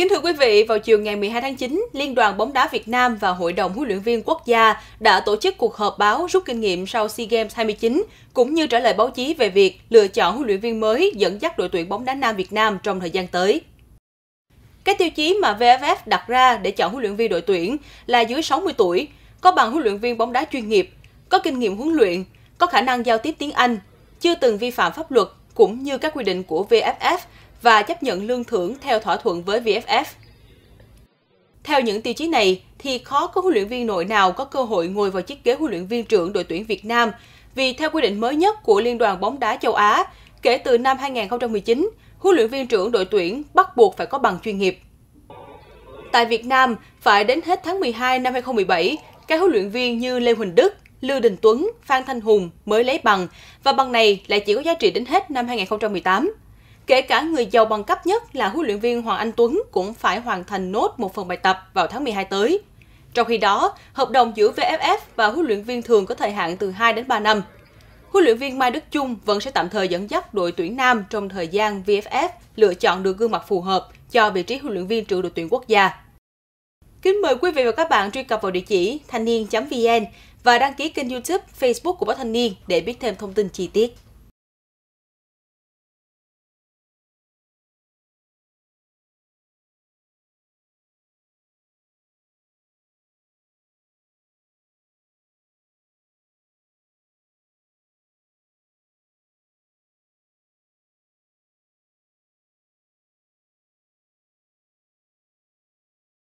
Kính thưa quý vị, vào chiều ngày 12 tháng 9, Liên đoàn bóng đá Việt Nam và Hội đồng huấn luyện viên quốc gia đã tổ chức cuộc họp báo rút kinh nghiệm sau SEA Games 29 cũng như trả lời báo chí về việc lựa chọn huấn luyện viên mới dẫn dắt đội tuyển bóng đá nam Việt Nam trong thời gian tới. Các tiêu chí mà VFF đặt ra để chọn huấn luyện viên đội tuyển là dưới 60 tuổi, có bằng huấn luyện viên bóng đá chuyên nghiệp, có kinh nghiệm huấn luyện, có khả năng giao tiếp tiếng Anh, chưa từng vi phạm pháp luật cũng như các quy định của VFF và chấp nhận lương thưởng theo thỏa thuận với VFF. Theo những tiêu chí này thì khó có huấn luyện viên nội nào có cơ hội ngồi vào chiếc ghế huấn luyện viên trưởng đội tuyển Việt Nam vì theo quy định mới nhất của Liên đoàn bóng đá châu Á, kể từ năm 2019, huấn luyện viên trưởng đội tuyển bắt buộc phải có bằng chuyên nghiệp. Tại Việt Nam, phải đến hết tháng 12 năm 2017, các huấn luyện viên như Lê Huỳnh Đức, Lưu Đình Tuấn, Phan Thanh Hùng mới lấy bằng và bằng này lại chỉ có giá trị đến hết năm 2018. Kể cả người giàu bằng cấp nhất là huấn luyện viên Hoàng Anh Tuấn cũng phải hoàn thành nốt một phần bài tập vào tháng 12 tới. Trong khi đó, hợp đồng giữa VFF và huấn luyện viên thường có thời hạn từ 2 đến 3 năm. Huấn luyện viên Mai Đức Chung vẫn sẽ tạm thời dẫn dắt đội tuyển Nam trong thời gian VFF lựa chọn được gương mặt phù hợp cho vị trí huấn luyện viên trưởng đội tuyển quốc gia. Kính mời quý vị và các bạn truy cập vào địa chỉ thanh niên.vn và đăng ký kênh YouTube, Facebook của báo Thanh niên để biết thêm thông tin chi tiết.